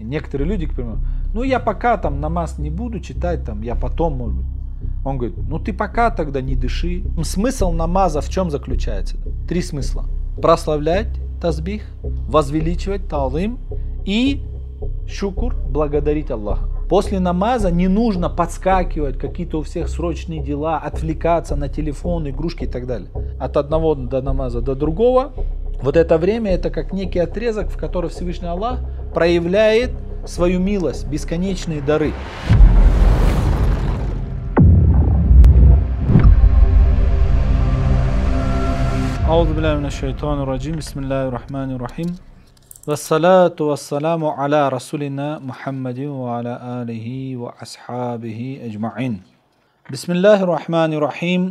Некоторые люди, к примеру, ну я пока там намаз не буду читать, там я потом, может быть. Он говорит, ну ты пока тогда не дыши. Смысл намаза в чем заключается? Три смысла. Прославлять тазбих, возвеличивать талым и шукур, благодарить Аллаха. После намаза не нужно подскакивать, какие-то у всех срочные дела, отвлекаться на телефон, игрушки и так далее. От одного до намаза до другого. Вот это время это как некий отрезок, в который Всевышний Аллах проявляет свою милость, бесконечные дары. أعوذ بالله من الشيطان الرجيم بسم الله الرحمن الرحيم والصلاة والسلام على رسولنا محمد وعلى آله وأصحابه أجمعين بسم الله الرحمن الرحيم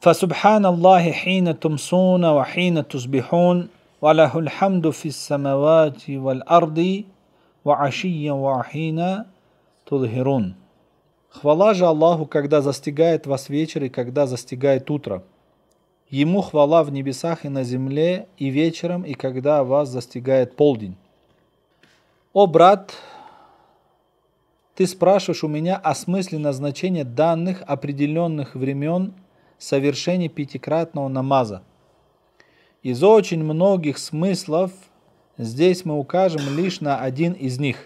فسبحان الله حين تمسون وحين تصبحون وله الحمد في السماوات والأرض وعشيا وحين تظهرون Хвала же Аллаху, когда застигает вас вечер и когда застигает утро. Ему хвала в небесах и на земле, и вечером, и когда вас застигает полдень. О, брат, ты спрашиваешь у меня о смысле назначения данных определенных времен совершения пятикратного намаза – из очень многих смыслов здесь мы укажем лишь на один из них.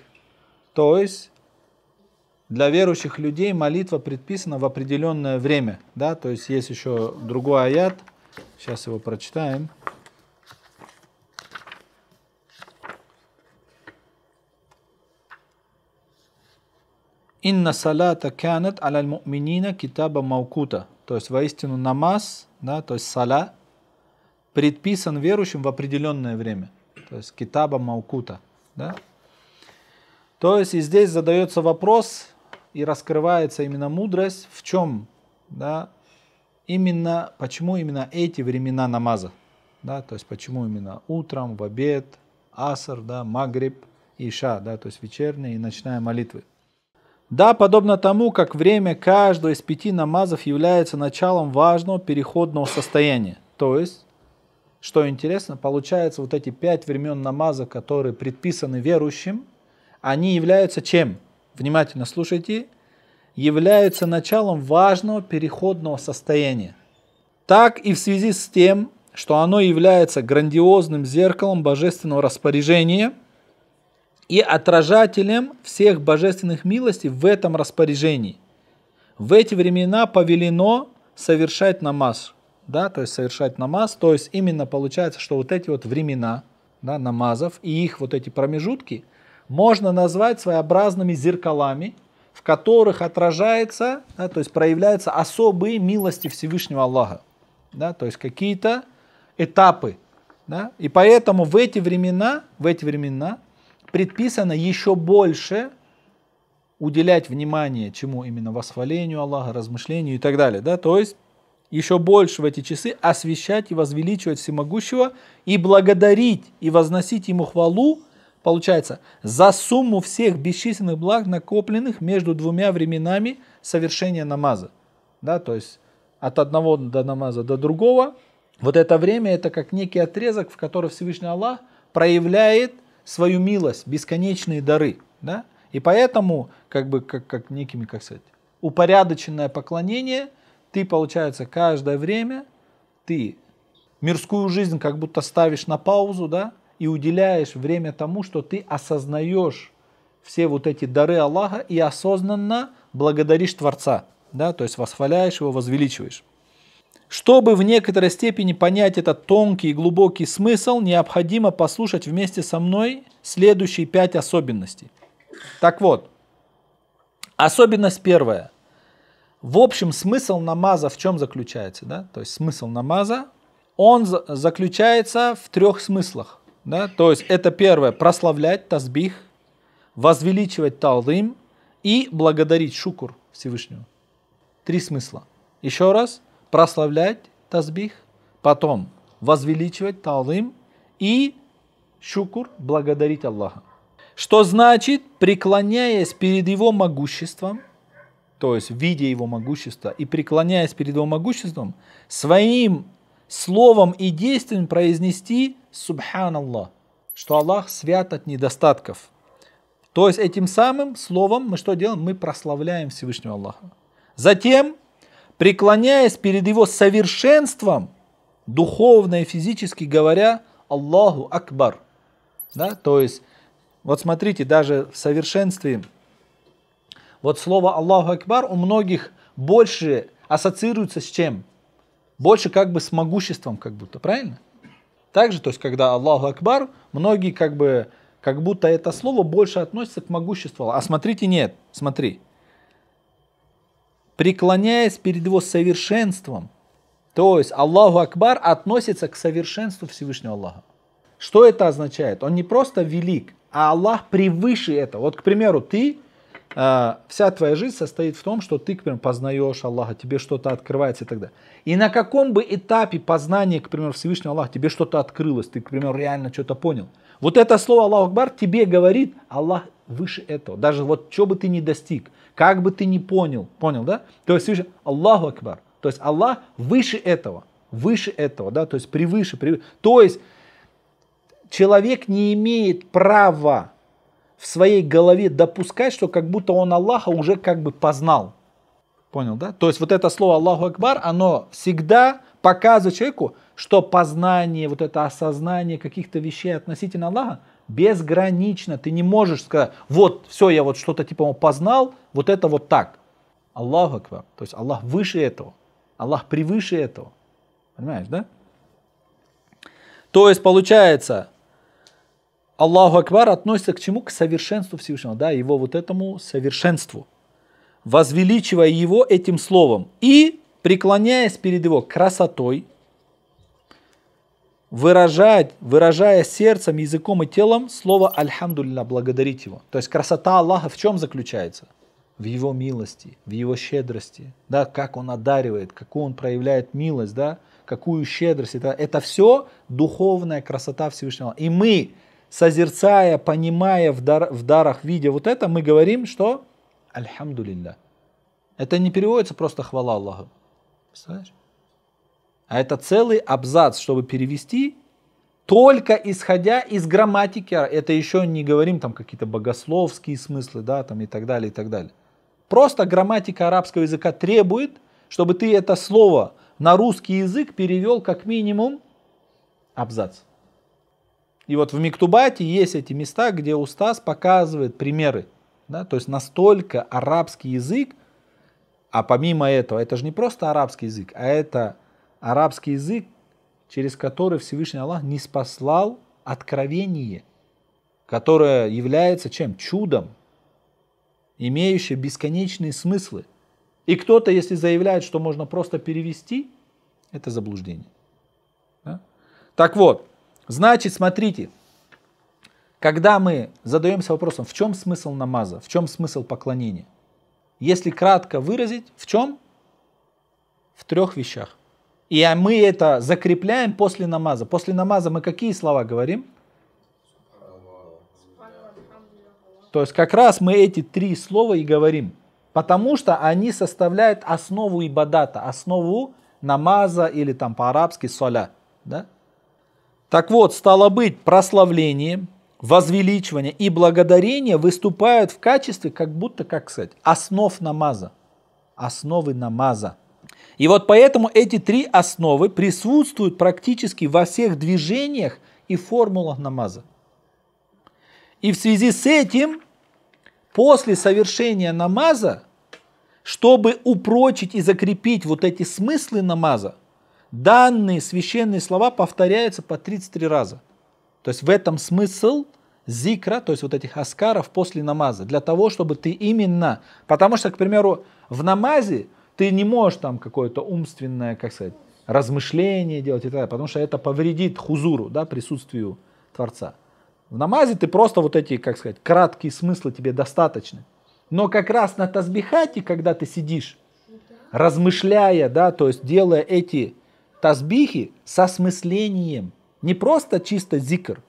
То есть для верующих людей молитва предписана в определенное время. Да? То есть есть еще другой аят. Сейчас его прочитаем. «Инна салата канет аляль муминина китаба маукута». То есть, воистину, намаз, да, то есть сала, предписан верующим в определенное время. То есть китаба маукута. Да? То есть и здесь задается вопрос и раскрывается именно мудрость, в чем, да, именно, почему именно эти времена намаза, да, то есть почему именно утром, в обед, асар, да, магриб, иша, да, то есть вечерние и ночная молитвы. Да, подобно тому, как время каждого из пяти намазов является началом важного переходного состояния, то есть что интересно, получается, вот эти пять времен намаза, которые предписаны верующим, они являются чем? Внимательно слушайте. Являются началом важного переходного состояния. Так и в связи с тем, что оно является грандиозным зеркалом божественного распоряжения и отражателем всех божественных милостей в этом распоряжении. В эти времена повелено совершать намаз – да, то есть совершать намаз. То есть именно получается, что вот эти вот времена да, намазов и их вот эти промежутки можно назвать своеобразными зеркалами, в которых отражается, да, то есть проявляются особые милости Всевышнего Аллаха. Да, то есть какие-то этапы. Да, и поэтому в эти времена, в эти времена предписано еще больше уделять внимание чему именно восхвалению Аллаха, размышлению и так далее. Да? То есть еще больше в эти часы освещать и возвеличивать всемогущего и благодарить и возносить ему хвалу, получается, за сумму всех бесчисленных благ, накопленных между двумя временами совершения намаза. Да, то есть от одного до намаза до другого. Вот это время это как некий отрезок, в который Всевышний Аллах проявляет свою милость, бесконечные дары. Да? И поэтому, как бы, как, как некими, как сказать, упорядоченное поклонение – ты, получается, каждое время ты мирскую жизнь как будто ставишь на паузу, да, и уделяешь время тому, что ты осознаешь все вот эти дары Аллаха и осознанно благодаришь Творца, да, то есть восхваляешь его, возвеличиваешь. Чтобы в некоторой степени понять этот тонкий и глубокий смысл, необходимо послушать вместе со мной следующие пять особенностей. Так вот, особенность первая. В общем, смысл намаза в чем заключается? Да? То есть смысл намаза, он заключается в трех смыслах. Да? То есть это первое, прославлять тазбих, возвеличивать талдым и благодарить шукур Всевышнего. Три смысла. Еще раз, прославлять тазбих, потом возвеличивать талдым и шукур, благодарить Аллаха. Что значит, преклоняясь перед его могуществом – то есть видя его могущество и преклоняясь перед его могуществом, своим словом и действием произнести «Субханаллах», что Аллах свят от недостатков. То есть этим самым словом мы что делаем? Мы прославляем Всевышнего Аллаха. Затем, преклоняясь перед его совершенством, духовно и физически говоря, Аллаху Акбар. Да? То есть, вот смотрите, даже в совершенстве вот слово Аллаху Акбар у многих больше ассоциируется с чем? Больше как бы с могуществом, как будто, правильно? Также, то есть, когда Аллаху Акбар, многие как бы, как будто это слово больше относится к могуществу. А смотрите, нет, смотри. Преклоняясь перед его совершенством, то есть Аллаху Акбар относится к совершенству Всевышнего Аллаха. Что это означает? Он не просто велик, а Аллах превыше этого. Вот, к примеру, ты а, вся твоя жизнь состоит в том, что ты, к примеру, познаешь Аллаха, тебе что-то открывается и так далее. И на каком бы этапе познания, к примеру, Всевышнего Аллаха, тебе что-то открылось, ты, к примеру, реально что-то понял. Вот это слово Аллах Акбар тебе говорит, Аллах выше этого. Даже вот что бы ты ни достиг, как бы ты ни понял, понял, да? То есть, видишь, Аллаху Акбар. То есть Аллах выше этого, выше этого, да, то есть превыше, превыше. То есть человек не имеет права в своей голове допускать, что как будто он Аллаха уже как бы познал. Понял, да? То есть вот это слово Аллаху Акбар, оно всегда показывает человеку, что познание, вот это осознание каких-то вещей относительно Аллаха безгранично. Ты не можешь сказать, вот, все, я вот что-то типа познал, вот это вот так. Аллаху Акбар. То есть Аллах выше этого. Аллах превыше этого. Понимаешь, да? То есть получается, Аллаху Акбар относится к чему? К совершенству Всевышнего, да, его вот этому совершенству, возвеличивая его этим словом и преклоняясь перед его красотой, выражать, выражая сердцем, языком и телом слово «Альхамдулилля», благодарить его. То есть красота Аллаха в чем заключается? В его милости, в его щедрости, да, как он одаривает, какую он проявляет милость, да, какую щедрость. Это, это все духовная красота Всевышнего. И мы созерцая, понимая в, дар, в дарах, видя вот это, мы говорим, что «Альхамдулилля». Это не переводится просто «хвала Аллаху». Представляешь? А это целый абзац, чтобы перевести, только исходя из грамматики. Это еще не говорим там какие-то богословские смыслы, да, там и так далее, и так далее. Просто грамматика арабского языка требует, чтобы ты это слово на русский язык перевел как минимум абзац. И вот в Миктубате есть эти места, где Устас показывает примеры. Да? То есть настолько арабский язык, а помимо этого, это же не просто арабский язык, а это арабский язык, через который Всевышний Аллах не спаслал откровение, которое является чем? Чудом, имеющее бесконечные смыслы. И кто-то, если заявляет, что можно просто перевести, это заблуждение. Да? Так вот, Значит, смотрите, когда мы задаемся вопросом, в чем смысл намаза, в чем смысл поклонения, если кратко выразить, в чем? В трех вещах. И а мы это закрепляем после намаза. После намаза мы какие слова говорим? То есть как раз мы эти три слова и говорим. Потому что они составляют основу ибадата, основу намаза или там по-арабски соля. Да? Так вот, стало быть, прославление, возвеличивание и благодарение выступают в качестве, как будто, как сказать, основ намаза. Основы намаза. И вот поэтому эти три основы присутствуют практически во всех движениях и формулах намаза. И в связи с этим, после совершения намаза, чтобы упрочить и закрепить вот эти смыслы намаза, данные священные слова повторяются по 33 раза. То есть в этом смысл зикра, то есть вот этих аскаров после намаза, для того, чтобы ты именно, потому что, к примеру, в намазе ты не можешь там какое-то умственное, как сказать, размышление делать и так далее, потому что это повредит хузуру, да, присутствию Творца. В намазе ты просто вот эти, как сказать, краткие смыслы тебе достаточны. Но как раз на тазбихате, когда ты сидишь, ну размышляя, да, то есть делая эти Тазбихи со смыслением. Не просто чисто зикр,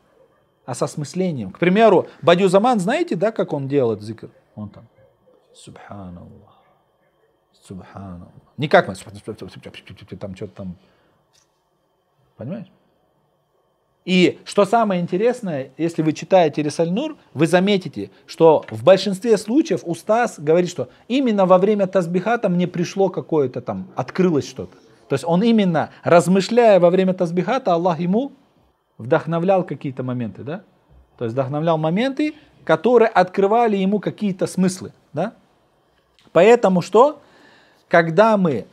а со смыслением. К примеру, Бадюзаман, знаете, да, как он делает зикр? Он там, субханаллах, субханаллах. Не как мы, там что-то там, понимаешь? И что самое интересное, если вы читаете рисаль вы заметите, что в большинстве случаев Устас говорит, что именно во время Тазбихата мне пришло какое-то там, открылось что-то. То есть он именно, размышляя во время тазбихата, Аллах ему вдохновлял какие-то моменты, да? То есть вдохновлял моменты, которые открывали ему какие-то смыслы, да? Поэтому что? Когда мы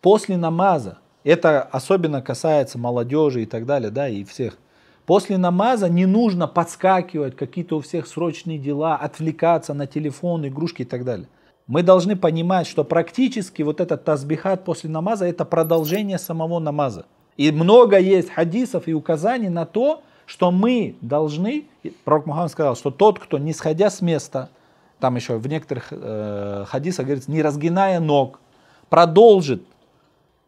после намаза, это особенно касается молодежи и так далее, да, и всех, После намаза не нужно подскакивать, какие-то у всех срочные дела, отвлекаться на телефон, игрушки и так далее мы должны понимать, что практически вот этот тазбихат после намаза это продолжение самого намаза. И много есть хадисов и указаний на то, что мы должны, пророк Мухаммад сказал, что тот, кто не сходя с места, там еще в некоторых э, хадисах говорится, не разгиная ног, продолжит,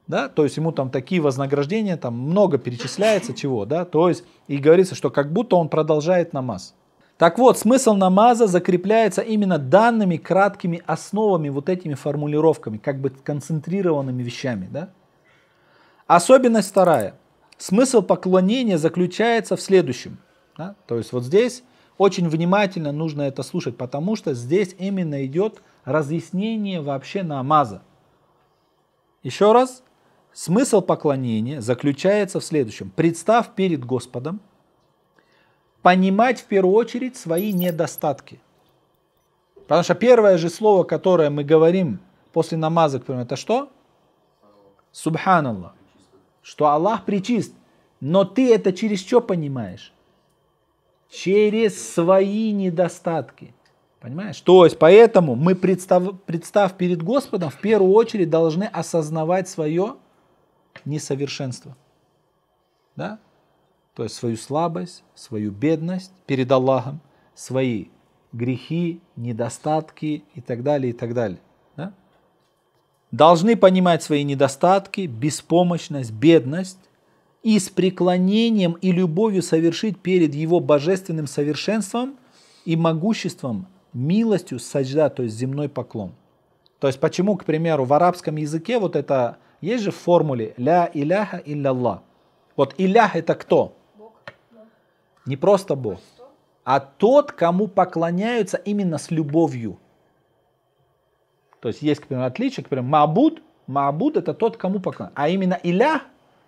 да, то есть ему там такие вознаграждения, там много перечисляется чего, да, то есть и говорится, что как будто он продолжает намаз. Так вот, смысл намаза закрепляется именно данными краткими основами, вот этими формулировками, как бы концентрированными вещами. Да? Особенность вторая. Смысл поклонения заключается в следующем. Да? То есть вот здесь очень внимательно нужно это слушать, потому что здесь именно идет разъяснение вообще намаза. Еще раз, смысл поклонения заключается в следующем. Представ перед Господом, понимать в первую очередь свои недостатки. Потому что первое же слово, которое мы говорим после намаза, к примеру, это что? Субханаллах. Что Аллах причист. Но ты это через что понимаешь? Через свои недостатки. Понимаешь? То есть поэтому мы, представ, представ перед Господом, в первую очередь должны осознавать свое несовершенство. Да? то есть свою слабость, свою бедность перед Аллахом, свои грехи, недостатки и так далее, и так далее. Да? Должны понимать свои недостатки, беспомощность, бедность и с преклонением и любовью совершить перед Его божественным совершенством и могуществом, милостью саджда, то есть земной поклон. То есть почему, к примеру, в арабском языке вот это есть же в формуле «ля иляха илля Аллах». Вот иляха это кто? Не просто Бог, а тот, кому поклоняются именно с любовью. То есть есть, к примеру, отличие, к примеру, Маабуд, Маабуд – это тот, кому поклоняются. А именно Иля,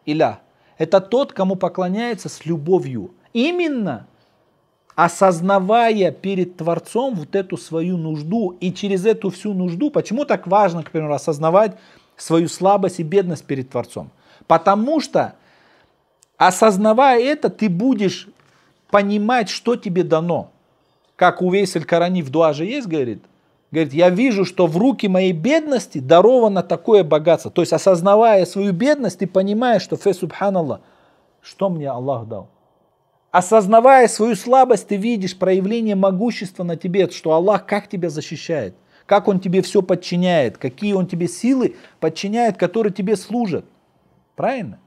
Иля, это тот, кому поклоняется с любовью. Именно осознавая перед Творцом вот эту свою нужду и через эту всю нужду, почему так важно, к примеру, осознавать свою слабость и бедность перед Творцом? Потому что осознавая это, ты будешь понимать, что тебе дано. Как у Вейсель Карани в Дуаже есть, говорит, говорит, я вижу, что в руки моей бедности даровано такое богатство. То есть, осознавая свою бедность, ты понимаешь, что фе субханаллах, что мне Аллах дал. Осознавая свою слабость, ты видишь проявление могущества на тебе, что Аллах как тебя защищает, как Он тебе все подчиняет, какие Он тебе силы подчиняет, которые тебе служат. Правильно?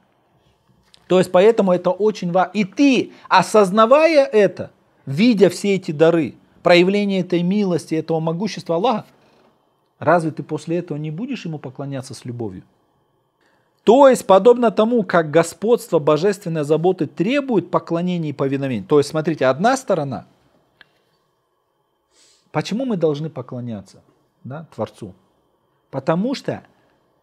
То есть поэтому это очень важно. И ты, осознавая это, видя все эти дары, проявление этой милости, этого могущества Аллаха, разве ты после этого не будешь ему поклоняться с любовью? То есть, подобно тому, как господство божественной заботы требует поклонения и повиновения. То есть, смотрите, одна сторона. Почему мы должны поклоняться да, Творцу? Потому что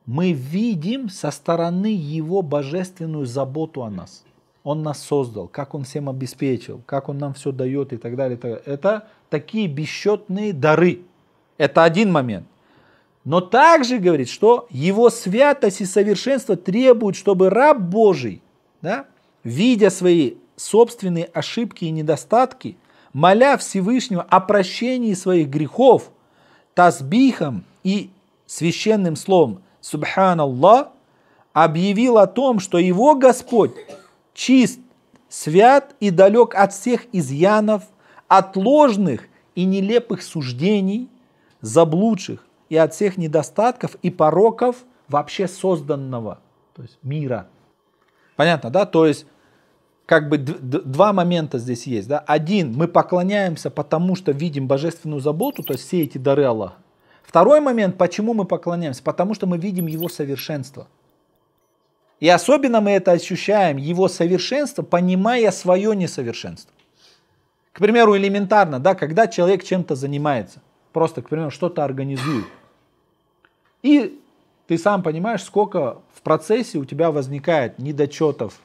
мы видим со стороны Его божественную заботу о нас. Он нас создал, как Он всем обеспечил, как Он нам все дает и так далее. Это такие бесчетные дары. Это один момент. Но также говорит, что его святость и совершенство требуют, чтобы раб Божий, да, видя свои собственные ошибки и недостатки, моля Всевышнего о прощении своих грехов, тазбихом и священным словом Субханаллах, объявил о том, что его Господь чист, свят и далек от всех изъянов, от ложных и нелепых суждений, заблудших и от всех недостатков и пороков вообще созданного, то есть мира. Понятно, да? То есть как бы два момента здесь есть. Да? Один, мы поклоняемся, потому что видим божественную заботу, то есть все эти дары Аллаха. Второй момент, почему мы поклоняемся? Потому что мы видим его совершенство. И особенно мы это ощущаем, его совершенство, понимая свое несовершенство. К примеру, элементарно, да, когда человек чем-то занимается, просто, к примеру, что-то организует. И ты сам понимаешь, сколько в процессе у тебя возникает недочетов,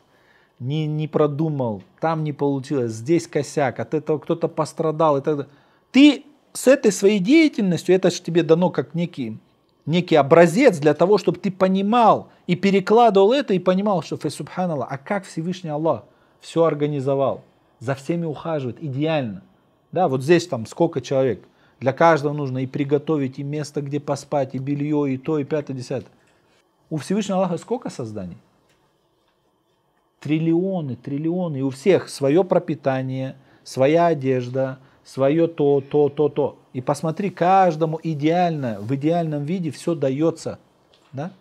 не, не продумал, там не получилось, здесь косяк, от этого кто-то пострадал и так далее. Ты с этой своей деятельностью, это же тебе дано как некий, некий образец для того, чтобы ты понимал и перекладывал это и понимал, что Фесубханаллах, а как Всевышний Аллах все организовал, за всеми ухаживает идеально. Да, вот здесь там сколько человек, для каждого нужно и приготовить, и место, где поспать, и белье, и то, и пятое, десятое. У Всевышнего Аллаха сколько созданий? Триллионы, триллионы. И у всех свое пропитание, своя одежда, свое то, то, то, то. И посмотри, каждому идеально, в идеальном виде все дается. Да?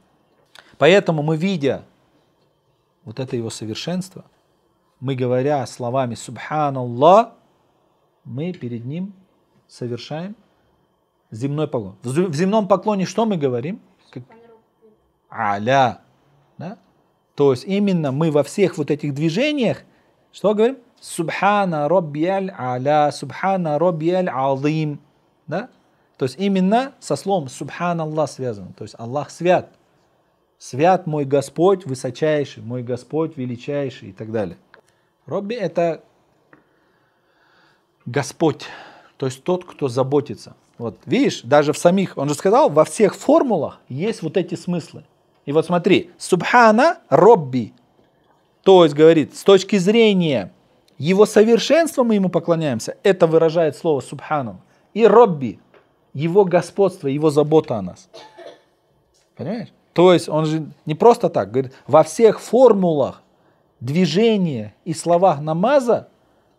Поэтому мы, видя вот это его совершенство, мы, говоря словами «Субханаллах», мы перед ним совершаем земной поклон. В земном поклоне что мы говорим? Как... Аля. Да? То есть именно мы во всех вот этих движениях, что говорим? Субхана Роббиаль Аля, Субхана Роббиаль алдим Да? То есть именно со словом Субхан Аллах связано. То есть Аллах свят. Свят мой Господь высочайший, мой Господь величайший и так далее. Робби – это Господь, то есть тот, кто заботится. Вот видишь, даже в самих, он же сказал, во всех формулах есть вот эти смыслы. И вот смотри, Субхана Робби, то есть говорит, с точки зрения его совершенство мы ему поклоняемся. Это выражает слово субхану. И Робби, его господство, его забота о нас. Понимаешь? То есть он же не просто так, говорит, во всех формулах движения и словах намаза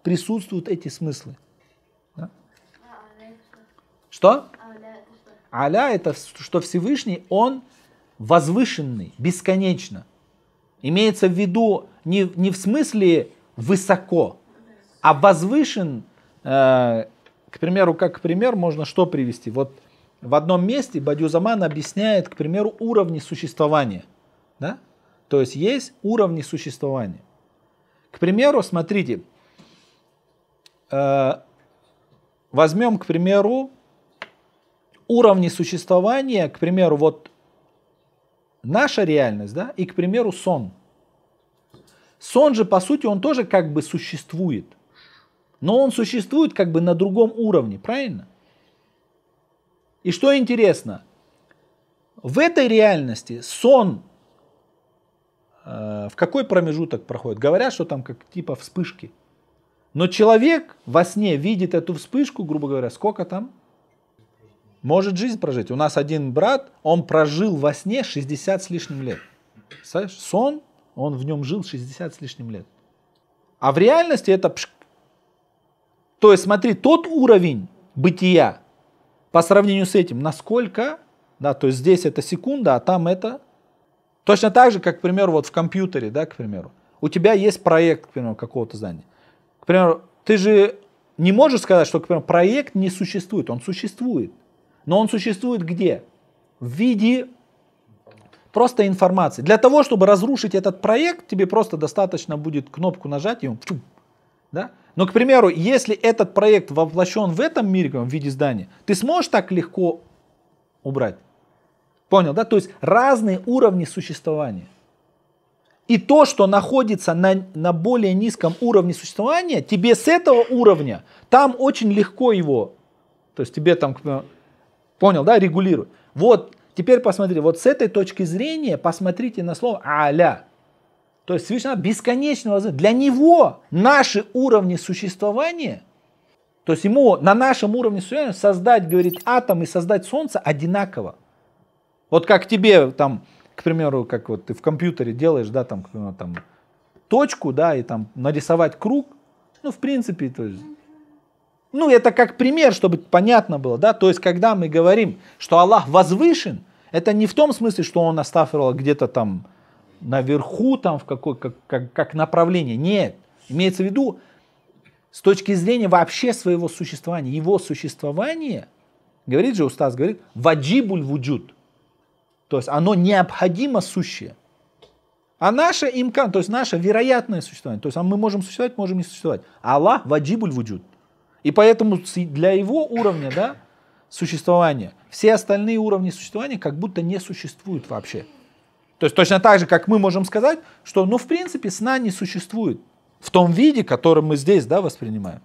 присутствуют эти смыслы. Да? Что? Аля это что Всевышний, он возвышенный, бесконечно. Имеется в виду не, не в смысле высоко. А возвышен, э, к примеру, как пример, можно что привести? Вот в одном месте Бадюзаман объясняет, к примеру, уровни существования. Да? То есть есть уровни существования. К примеру, смотрите, э, возьмем, к примеру, уровни существования, к примеру, вот наша реальность, да, и, к примеру, сон – Сон же, по сути, он тоже как бы существует. Но он существует как бы на другом уровне, правильно? И что интересно, в этой реальности сон э, в какой промежуток проходит? Говорят, что там как типа вспышки. Но человек во сне видит эту вспышку, грубо говоря, сколько там? Может жизнь прожить. У нас один брат, он прожил во сне 60 с лишним лет. Представляешь? Сон он в нем жил 60 с лишним лет. А в реальности это... То есть смотри, тот уровень бытия по сравнению с этим, насколько... Да, то есть здесь это секунда, а там это... Точно так же, как, к примеру, вот в компьютере, да, к примеру. У тебя есть проект, к примеру, какого-то здания. К примеру, ты же не можешь сказать, что, к примеру, проект не существует. Он существует. Но он существует где? В виде просто информации. Для того, чтобы разрушить этот проект, тебе просто достаточно будет кнопку нажать и он... Да? Но, к примеру, если этот проект воплощен в этом мире в виде здания, ты сможешь так легко убрать? Понял, да? То есть разные уровни существования. И то, что находится на, на более низком уровне существования, тебе с этого уровня, там очень легко его, то есть тебе там, понял, да, регулируют. Вот Теперь посмотри, вот с этой точки зрения посмотрите на слово «аля». То есть Всевышний бесконечного Для него наши уровни существования, то есть ему на нашем уровне существования создать, говорит, атом и создать солнце одинаково. Вот как тебе там, к примеру, как вот ты в компьютере делаешь, да, там, к примеру, там точку, да, и там нарисовать круг, ну, в принципе, то есть ну, это как пример, чтобы понятно было, да, то есть, когда мы говорим, что Аллах возвышен, это не в том смысле, что он астафировал где-то там наверху, там в какой, как, как, как направление. Нет. Имеется в виду, с точки зрения вообще своего существования, его существование, говорит же Устас, говорит, ваджибуль вуджуд. То есть оно необходимо сущее. А наше имкан, то есть наше вероятное существование, то есть а мы можем существовать, можем не существовать. Аллах ваджибуль вуджуд. И поэтому для его уровня, да, существования. Все остальные уровни существования как будто не существуют вообще. То есть точно так же, как мы можем сказать, что, ну, в принципе, сна не существует в том виде, который мы здесь, да, воспринимаем.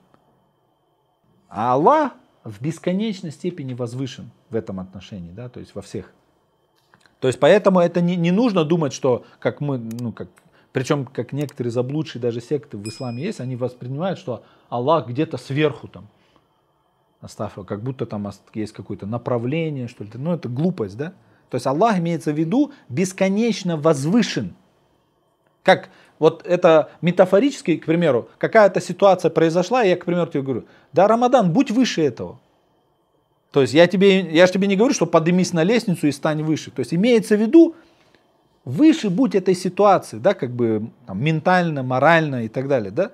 А Аллах в бесконечной степени возвышен в этом отношении, да, то есть во всех. То есть поэтому это не, не нужно думать, что как мы, ну, как, причем как некоторые заблудшие даже секты в исламе есть, они воспринимают, что Аллах где-то сверху там, оставь как будто там есть какое-то направление, что ли. Ну, это глупость, да? То есть Аллах имеется в виду бесконечно возвышен. Как вот это метафорически, к примеру, какая-то ситуация произошла, и я, к примеру, тебе говорю, да, Рамадан, будь выше этого. То есть я, тебе, я же тебе не говорю, что поднимись на лестницу и стань выше. То есть имеется в виду, выше будь этой ситуации, да, как бы там, ментально, морально и так далее, да.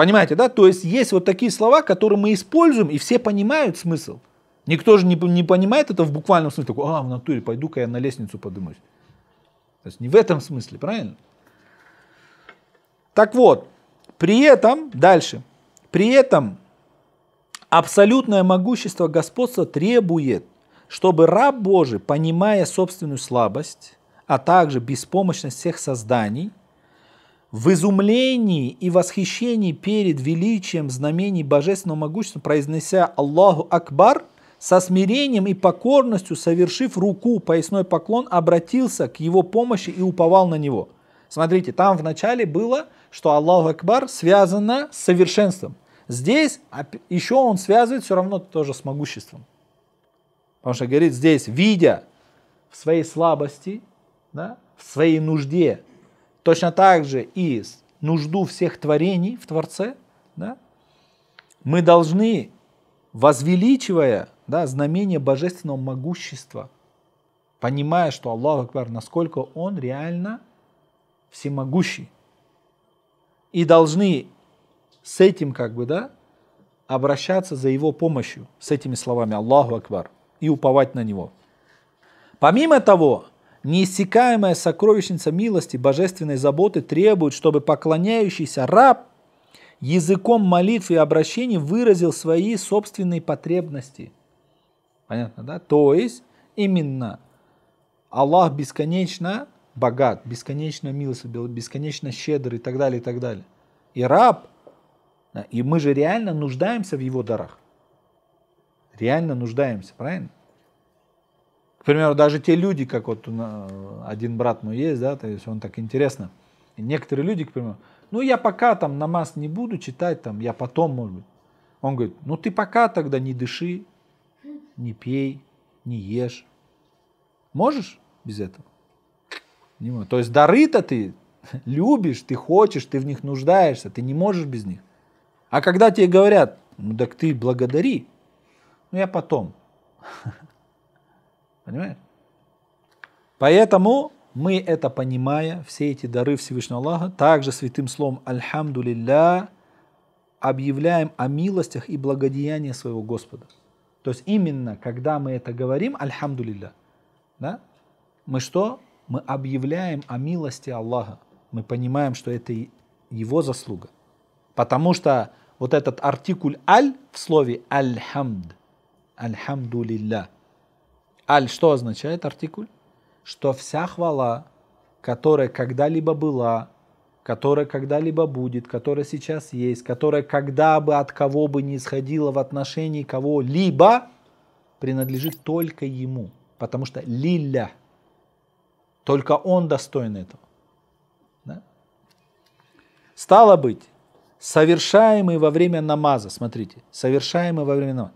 Понимаете, да? То есть есть вот такие слова, которые мы используем, и все понимают смысл. Никто же не, не понимает это в буквальном смысле. Такой, а, в натуре, пойду-ка я на лестницу подымусь. То есть не в этом смысле, правильно? Так вот, при этом, дальше, при этом абсолютное могущество господства требует, чтобы раб Божий, понимая собственную слабость, а также беспомощность всех созданий, в изумлении и восхищении перед величием знамений божественного могущества, произнося Аллаху Акбар, со смирением и покорностью, совершив руку, поясной поклон, обратился к его помощи и уповал на него. Смотрите, там вначале было, что Аллаху Акбар связано с совершенством. Здесь еще он связывает все равно тоже с могуществом. Потому что говорит здесь, видя в своей слабости, да, в своей нужде Точно так же и нужду всех творений в Творце, да, мы должны, возвеличивая да, знамение божественного могущества, понимая, что Аллах Акбар, насколько Он реально всемогущий, и должны с этим как бы, да, обращаться за его помощью, с этими словами Аллаху Акбар, и уповать на него. Помимо того, неиссякаемая сокровищница милости, божественной заботы требует, чтобы поклоняющийся раб языком молитв и обращений выразил свои собственные потребности. Понятно, да? То есть именно Аллах бесконечно богат, бесконечно милостив, бесконечно щедр и так далее, и так далее. И раб, и мы же реально нуждаемся в его дарах. Реально нуждаемся, правильно? к примеру, даже те люди, как вот один брат мой есть, да, то есть он так интересно. Некоторые люди, к примеру, ну я пока там намаз не буду читать, там я потом, может быть. Он говорит, ну ты пока тогда не дыши, не пей, не ешь. Можешь без этого? Не То есть дары-то ты любишь, ты хочешь, ты в них нуждаешься, ты не можешь без них. А когда тебе говорят, ну так ты благодари, ну я потом. Понимаешь? Поэтому мы это понимая, все эти дары Всевышнего Аллаха, также святым словом «Альхамду лилля» объявляем о милостях и благодеянии своего Господа. То есть именно когда мы это говорим, «Альхамду лилля», да, мы что? Мы объявляем о милости Аллаха. Мы понимаем, что это его заслуга. Потому что вот этот артикуль «аль» в слове «альхамд», «альхамду лилля», Аль что означает артикуль? Что вся хвала, которая когда-либо была, которая когда-либо будет, которая сейчас есть, которая когда бы от кого бы не исходила в отношении кого-либо, принадлежит только ему. Потому что лиля только он достоин этого. Да? Стало быть, совершаемый во время намаза, смотрите, совершаемый во время намаза,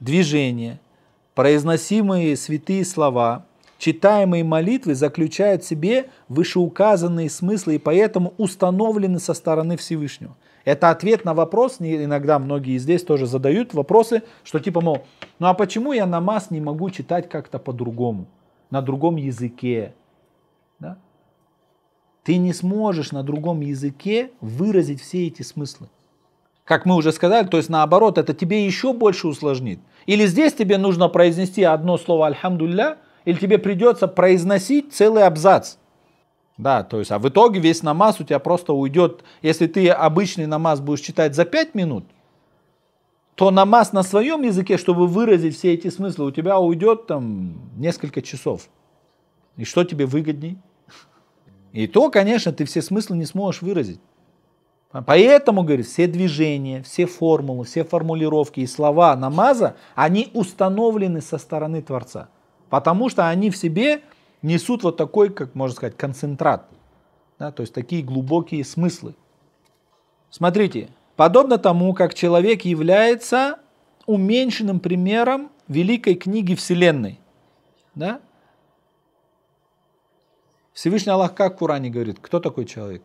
движение – Произносимые святые слова, читаемые молитвы заключают в себе вышеуказанные смыслы и поэтому установлены со стороны Всевышнего. Это ответ на вопрос, иногда многие здесь тоже задают вопросы, что типа, мол, ну а почему я намаз не могу читать как-то по-другому, на другом языке? Да? Ты не сможешь на другом языке выразить все эти смыслы как мы уже сказали, то есть наоборот, это тебе еще больше усложнит. Или здесь тебе нужно произнести одно слово «Альхамдулля», или тебе придется произносить целый абзац. Да, то есть, а в итоге весь намаз у тебя просто уйдет. Если ты обычный намаз будешь читать за 5 минут, то намаз на своем языке, чтобы выразить все эти смыслы, у тебя уйдет там несколько часов. И что тебе выгодней? И то, конечно, ты все смыслы не сможешь выразить. А поэтому, говорит, все движения, все формулы, все формулировки и слова намаза, они установлены со стороны Творца. Потому что они в себе несут вот такой, как можно сказать, концентрат. Да, то есть такие глубокие смыслы. Смотрите, подобно тому, как человек является уменьшенным примером великой книги Вселенной. Да? Всевышний Аллах как в Коране говорит, кто такой человек?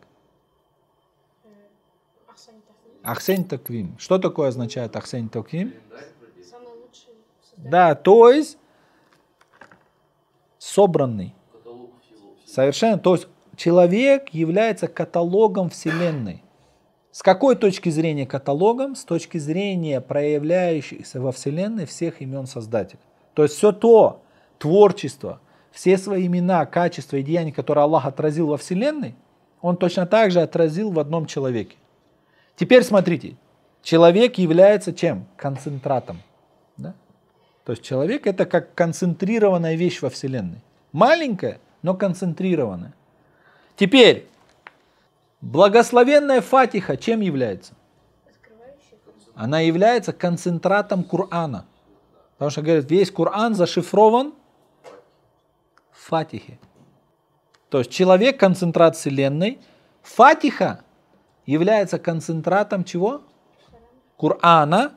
Ахсень Токвим. Что такое означает Ахсень Токвим? Да, то есть собранный. Совершенно. То есть человек является каталогом Вселенной. С какой точки зрения каталогом? С точки зрения проявляющихся во Вселенной всех имен Создателя. То есть все то творчество, все свои имена, качества и деяния, которые Аллах отразил во Вселенной, он точно так же отразил в одном человеке. Теперь смотрите, человек является чем? Концентратом. Да? То есть человек это как концентрированная вещь во Вселенной. Маленькая, но концентрированная. Теперь, благословенная Фатиха чем является? Она является концентратом Корана. Потому что, говорят, весь Коран зашифрован в Фатихе. То есть человек концентрат Вселенной. Фатиха является концентратом чего? Корана,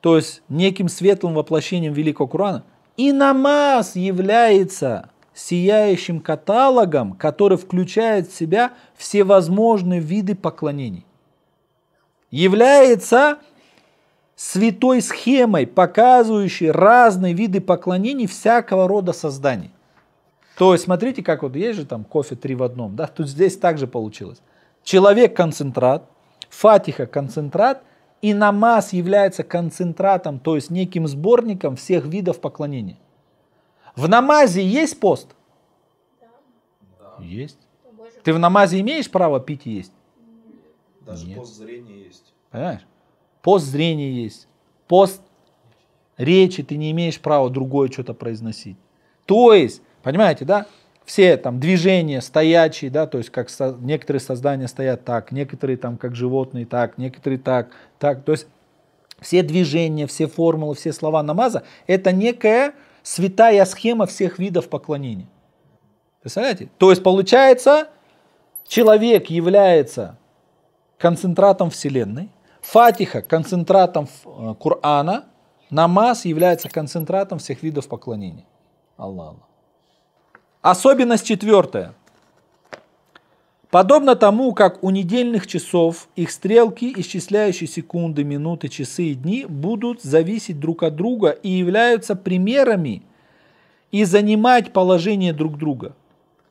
то есть неким светлым воплощением Великого Корана. И намаз является сияющим каталогом, который включает в себя всевозможные виды поклонений. Является святой схемой, показывающей разные виды поклонений всякого рода созданий. То есть смотрите, как вот есть же там кофе три в одном, да, тут здесь также получилось. Человек концентрат, фатиха концентрат и намаз является концентратом, то есть неким сборником всех видов поклонения. В намазе есть пост? Да. Есть. Ты в намазе имеешь право пить и есть? Даже Нет. пост зрения есть. Понимаешь? Пост зрения есть. Пост речи ты не имеешь права другое что-то произносить. То есть, понимаете, да? все там движения стоячие, да, то есть как со, некоторые создания стоят так, некоторые там как животные так, некоторые так, так, то есть все движения, все формулы, все слова намаза – это некая святая схема всех видов поклонения. Представляете? То есть получается, человек является концентратом Вселенной, Фатиха – концентратом э, Корана, намаз является концентратом всех видов поклонения. Аллах. Аллах. Особенность четвертая. Подобно тому, как у недельных часов их стрелки, исчисляющие секунды, минуты, часы и дни, будут зависеть друг от друга и являются примерами и занимать положение друг друга.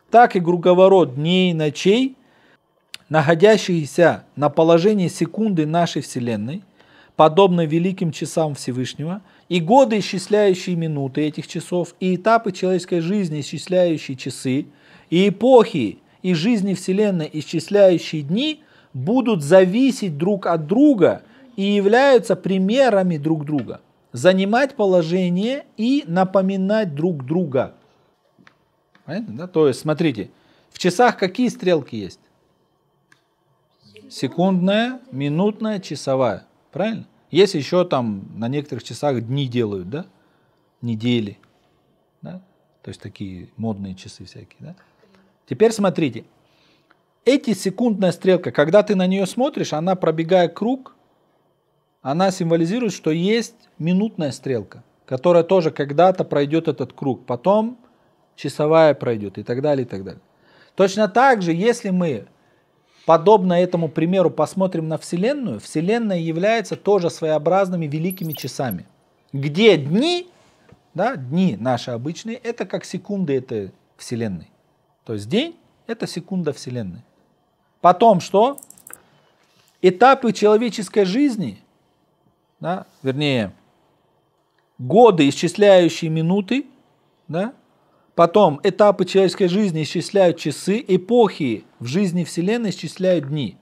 Так и круговорот дней и ночей, находящиеся на положении секунды нашей Вселенной, подобно великим часам Всевышнего, и годы, исчисляющие минуты этих часов, и этапы человеческой жизни, исчисляющие часы, и эпохи, и жизни Вселенной, исчисляющие дни, будут зависеть друг от друга и являются примерами друг друга. Занимать положение и напоминать друг друга. Понятно, да? То есть, смотрите, в часах какие стрелки есть? Секундная, минутная, часовая. Правильно? Есть еще там на некоторых часах дни делают, да, недели, да, то есть такие модные часы всякие, да. Теперь смотрите, эти секундная стрелка, когда ты на нее смотришь, она пробегая круг, она символизирует, что есть минутная стрелка, которая тоже когда-то пройдет этот круг, потом часовая пройдет и так далее, и так далее. Точно так же, если мы Подобно этому примеру посмотрим на Вселенную. Вселенная является тоже своеобразными великими часами. Где дни, да, дни наши обычные, это как секунды этой Вселенной. То есть день – это секунда Вселенной. Потом что? Этапы человеческой жизни, да, вернее, годы, исчисляющие минуты, да, Потом этапы человеческой жизни исчисляют часы, эпохи в жизни Вселенной исчисляют дни.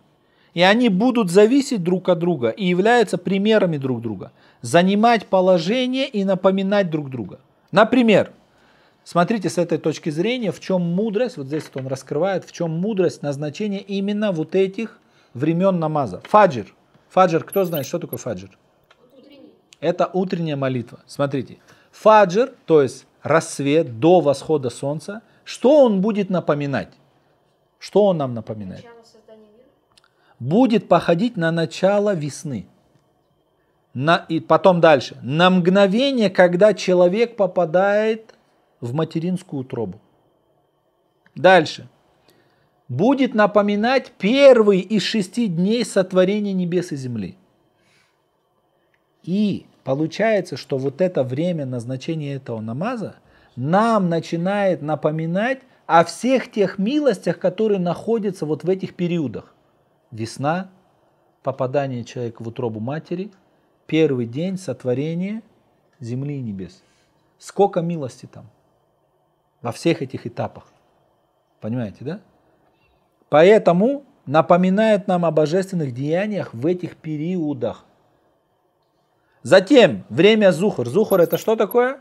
И они будут зависеть друг от друга и являются примерами друг друга. Занимать положение и напоминать друг друга. Например, смотрите с этой точки зрения, в чем мудрость, вот здесь вот он раскрывает, в чем мудрость назначения именно вот этих времен намаза. Фаджир. Фаджир, кто знает, что такое фаджир? Утренний. Это утренняя молитва. Смотрите. Фаджир, то есть рассвет, до восхода солнца, что он будет напоминать? Что он нам напоминает? Будет походить на начало весны. На, и потом дальше. На мгновение, когда человек попадает в материнскую утробу. Дальше. Будет напоминать первый из шести дней сотворения небес и земли. И Получается, что вот это время назначения этого намаза нам начинает напоминать о всех тех милостях, которые находятся вот в этих периодах. Весна, попадание человека в утробу матери, первый день сотворения земли и небес. Сколько милости там во всех этих этапах. Понимаете, да? Поэтому напоминает нам о божественных деяниях в этих периодах. Затем время зухр. Зухр это что такое?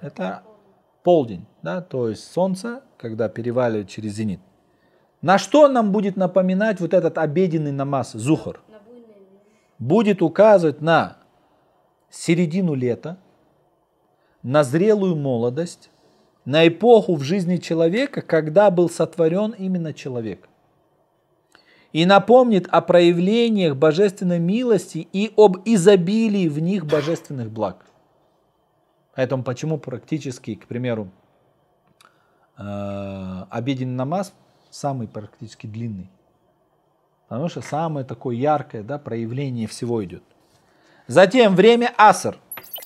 Это полдень, да, то есть солнце, когда переваливает через зенит. На что нам будет напоминать вот этот обеденный намаз, зухр? Будет указывать на середину лета, на зрелую молодость, на эпоху в жизни человека, когда был сотворен именно человек и напомнит о проявлениях божественной милости и об изобилии в них божественных благ. Поэтому почему практически, к примеру, э, обеденный намаз самый практически длинный. Потому что самое такое яркое да, проявление всего идет. Затем время аср,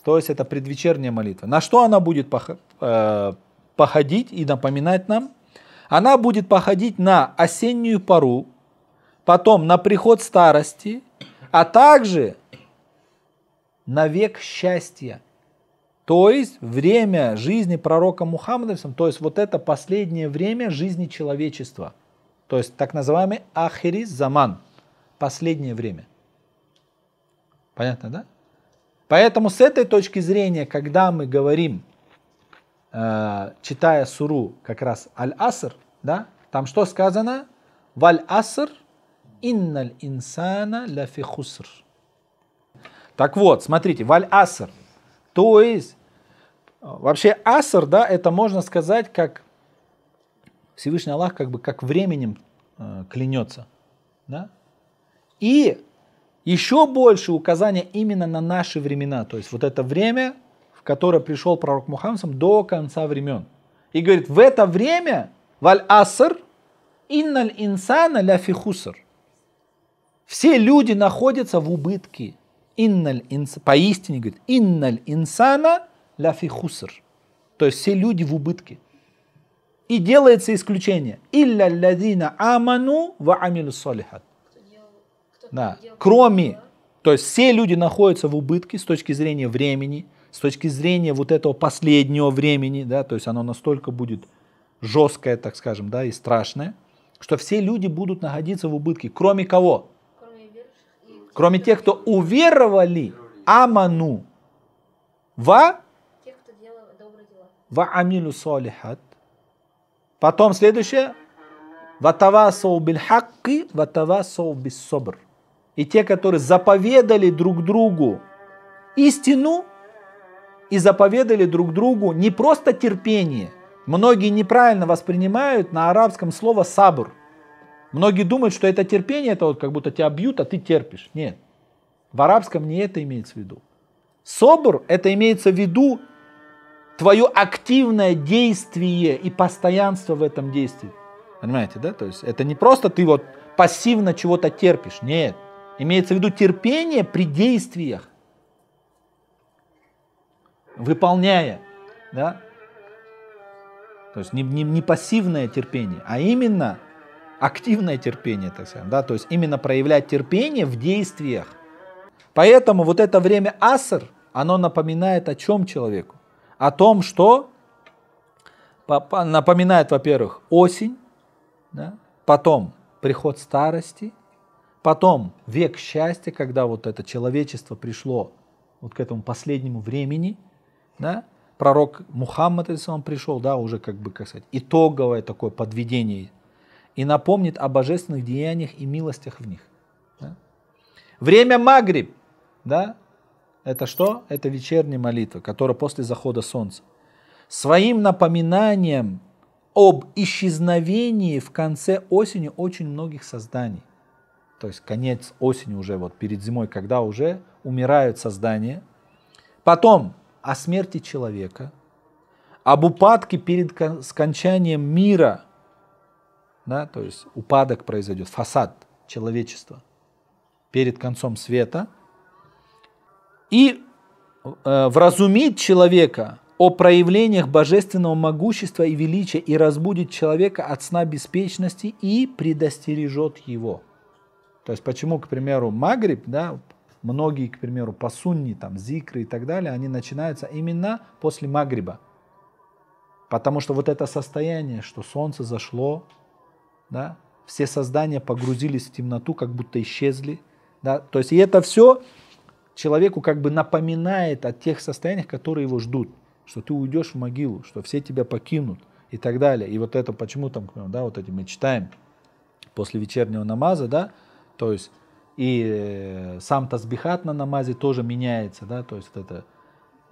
то есть это предвечерняя молитва. На что она будет э, походить и напоминать нам? Она будет походить на осеннюю пару, потом на приход старости, а также на век счастья. То есть время жизни пророка Мухаммада, то есть вот это последнее время жизни человечества. То есть так называемый ахирис заман, последнее время. Понятно, да? Поэтому с этой точки зрения, когда мы говорим, э, читая суру как раз аль-аср, да, там что сказано? Валь-аср – Инналь инсана ляфи хуср. Так вот, смотрите, валь асар, То есть, э, вообще асар, да, это можно сказать как Всевышний Аллах как бы как временем э, клянется. Да? И еще больше указания именно на наши времена. То есть вот это время, в которое пришел пророк Мухаммад до конца времен. И говорит, в это время валь асар, инналь инсана ляфи хуср. Все люди находятся в убытке. Инналь инс... Поистине, говорит, инналь инсана ляфи хуср. То есть все люди в убытке. И делается исключение. Илля лядина аману ва амилю солихат. Да. Кроме, то есть все люди находятся в убытке с точки зрения времени, с точки зрения вот этого последнего времени, да, то есть оно настолько будет жесткое, так скажем, да, и страшное, что все люди будут находиться в убытке, кроме кого? Кроме тех, кто уверовали, аману, в ва амилю солихат. Потом следующее, ватавасоу бильхакки, ватава биссобр. И те, которые заповедали друг другу истину и заповедали друг другу не просто терпение. Многие неправильно воспринимают на арабском слово сабр. Многие думают, что это терпение, это вот как будто тебя бьют, а ты терпишь. Нет. В арабском не это имеется в виду. Собр – это имеется в виду твое активное действие и постоянство в этом действии. Понимаете, да? То есть это не просто ты вот пассивно чего-то терпишь. Нет. Имеется в виду терпение при действиях, выполняя. Да? То есть не, не, не пассивное терпение, а именно – активное терпение, так сказать, да, то есть именно проявлять терпение в действиях. Поэтому вот это время асар, оно напоминает о чем человеку? О том, что напоминает, во-первых, осень, да, потом приход старости, потом век счастья, когда вот это человечество пришло вот к этому последнему времени, да, пророк Мухаммад, если он пришел, да, уже как бы, как сказать, итоговое такое подведение и напомнит о божественных деяниях и милостях в них. Да? Время Магриб, да, это что? Это вечерняя молитва, которая после захода солнца. Своим напоминанием об исчезновении в конце осени очень многих созданий. То есть конец осени уже, вот перед зимой, когда уже умирают создания. Потом о смерти человека, об упадке перед скончанием мира – да, то есть упадок произойдет, фасад человечества перед концом света, и э, вразумить человека о проявлениях божественного могущества и величия и разбудит человека от сна беспечности и предостережет его. То есть почему, к примеру, Магриб, да, многие, к примеру, по сунни, там, зикры и так далее, они начинаются именно после Магриба. Потому что вот это состояние, что солнце зашло, да, все создания погрузились в темноту, как будто исчезли. Да? То есть и это все человеку как бы напоминает о тех состояниях, которые его ждут, что ты уйдешь в могилу, что все тебя покинут и так далее. И вот это почему там, да, вот эти мы читаем после вечернего намаза, да, то есть и э, сам тасбихат на намазе тоже меняется, да, то есть вот эта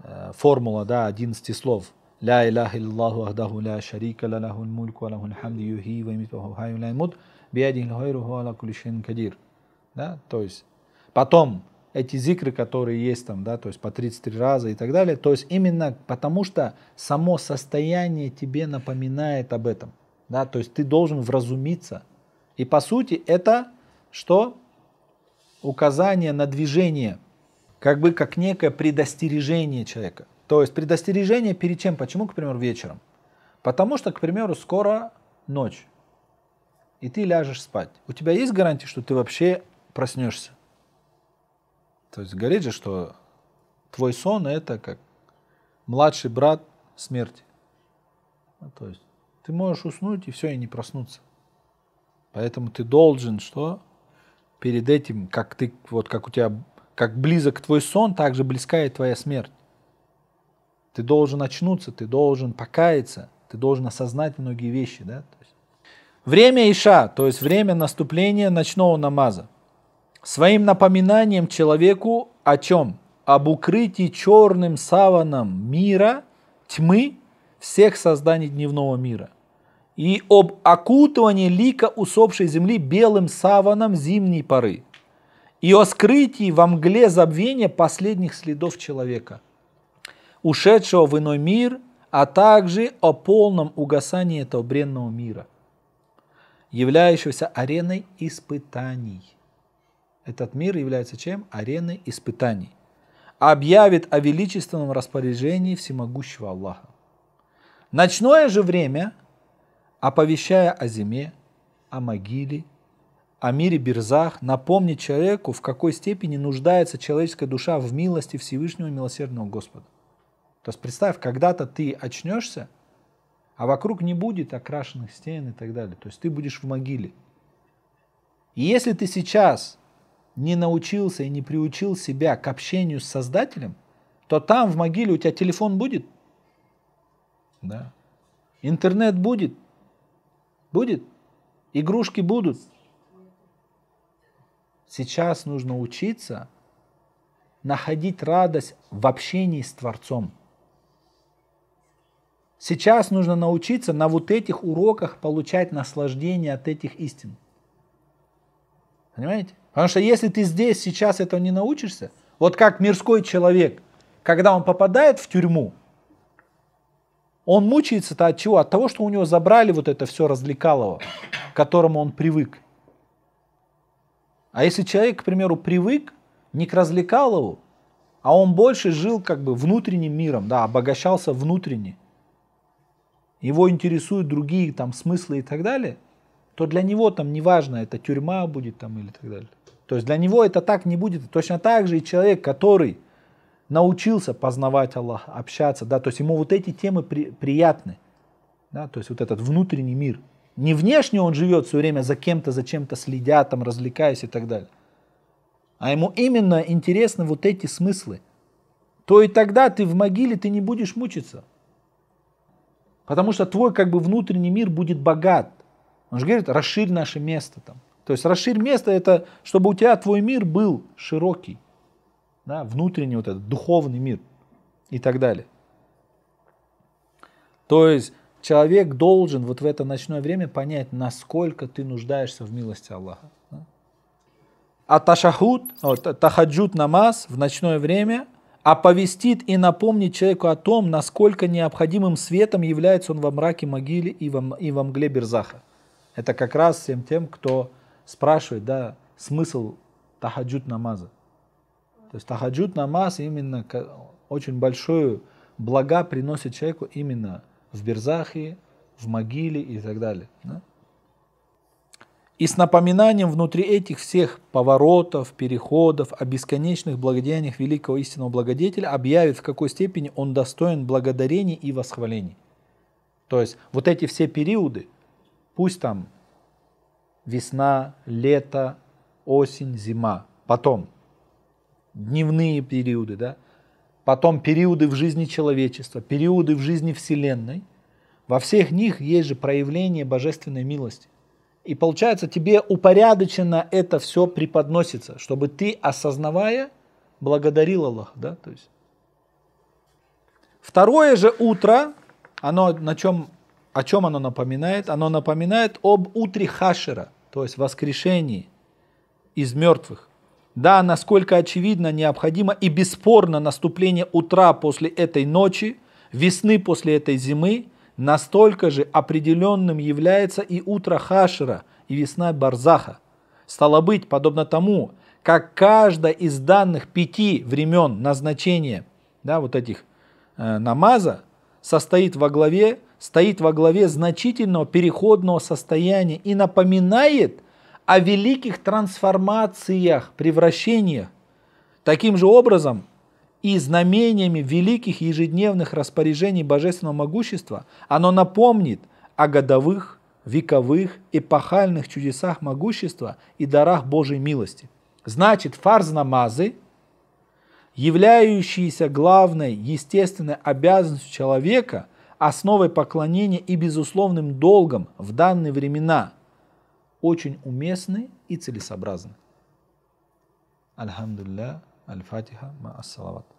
э, формула, да, 11 слов – La ilahe illallahu ahdahu la sharika la lahul mulku wa lahul hamdu yuhi wa yumit wa huhayu la yamut биядихил хайру хуала кулишин кадир. Да, то есть потом эти зикры, которые есть там, да, то есть по 33 раза и так далее, то есть именно потому что само состояние тебе напоминает об этом, да, то есть ты должен вразумиться. И по сути это что? Указание на движение, как бы как некое предостережение человека – то есть предостережение перед чем? Почему, к примеру, вечером? Потому что, к примеру, скоро ночь, и ты ляжешь спать. У тебя есть гарантия, что ты вообще проснешься? То есть говорит же, что твой сон это как младший брат смерти. Ну, то есть ты можешь уснуть и все, и не проснуться. Поэтому ты должен что? Перед этим, как ты, вот как у тебя, как близок твой сон, так же близка и твоя смерть. Ты должен очнуться, ты должен покаяться, ты должен осознать многие вещи. Да? Время Иша, то есть время наступления ночного намаза. Своим напоминанием человеку о чем? Об укрытии черным саваном мира, тьмы, всех созданий дневного мира. И об окутывании лика усопшей земли белым саваном зимней поры. И о скрытии во мгле забвения последних следов человека – ушедшего в иной мир, а также о полном угасании этого бренного мира, являющегося ареной испытаний. Этот мир является чем? Ареной испытаний. Объявит о величественном распоряжении всемогущего Аллаха. Ночное же время, оповещая о зиме, о могиле, о мире берзах, напомнит человеку, в какой степени нуждается человеческая душа в милости Всевышнего Милосердного Господа. То есть представь, когда-то ты очнешься, а вокруг не будет окрашенных стен и так далее. То есть ты будешь в могиле. И если ты сейчас не научился и не приучил себя к общению с Создателем, то там в могиле у тебя телефон будет, да. интернет будет, будет, игрушки будут. Сейчас нужно учиться находить радость в общении с Творцом. Сейчас нужно научиться на вот этих уроках получать наслаждение от этих истин. Понимаете? Потому что если ты здесь сейчас этого не научишься, вот как мирской человек, когда он попадает в тюрьму, он мучается-то от чего? От того, что у него забрали вот это все развлекалово, к которому он привык. А если человек, к примеру, привык не к развлекалову, а он больше жил как бы внутренним миром, да, обогащался внутренне – его интересуют другие там смыслы и так далее, то для него там неважно, это тюрьма будет там или так далее. То есть для него это так не будет. Точно так же и человек, который научился познавать Аллаха, общаться, да, то есть ему вот эти темы при, приятны, да, то есть вот этот внутренний мир. Не внешне он живет все время за кем-то, за чем-то следя, там, развлекаясь и так далее. А ему именно интересны вот эти смыслы. То и тогда ты в могиле, ты не будешь мучиться. Потому что твой как бы внутренний мир будет богат. Он же говорит, расширь наше место там. То есть расширь место, это чтобы у тебя твой мир был широкий. Да, внутренний вот этот, духовный мир и так далее. То есть человек должен вот в это ночное время понять, насколько ты нуждаешься в милости Аллаха. А вот тахаджут намаз в ночное время – оповестит и напомнит человеку о том, насколько необходимым светом является он во мраке могилы и во, и во мгле Берзаха. Это как раз всем тем, кто спрашивает, да, смысл тахаджут намаза. То есть тахаджут намаз именно очень большое блага приносит человеку именно в Берзахе, в могиле и так далее. Да? И с напоминанием внутри этих всех поворотов, переходов, о бесконечных благодеяниях великого истинного благодетеля объявит, в какой степени он достоин благодарений и восхвалений. То есть вот эти все периоды, пусть там весна, лето, осень, зима, потом дневные периоды, да, потом периоды в жизни человечества, периоды в жизни Вселенной, во всех них есть же проявление божественной милости. И получается, тебе упорядоченно это все преподносится, чтобы ты, осознавая, благодарил Аллаха. Да? То есть. Второе же утро, оно на чем, о чем оно напоминает? Оно напоминает об утре Хашера, то есть воскрешении из мертвых. Да, насколько очевидно, необходимо и бесспорно наступление утра после этой ночи, весны после этой зимы, Настолько же определенным является и утро Хашера, и весна Барзаха. Стало быть, подобно тому, как каждая из данных пяти времен назначения да, вот этих э, намаза состоит во главе, стоит во главе значительного переходного состояния и напоминает о великих трансформациях, превращениях. Таким же образом, и знамениями великих ежедневных распоряжений Божественного Могущества, оно напомнит о годовых, вековых, эпохальных чудесах могущества и дарах Божьей милости. Значит, фарз-намазы, являющиеся главной естественной обязанностью человека, основой поклонения и безусловным долгом в данные времена, очень уместны и целесообразны. Альхамдулилля. الفاتحة مع الصلوات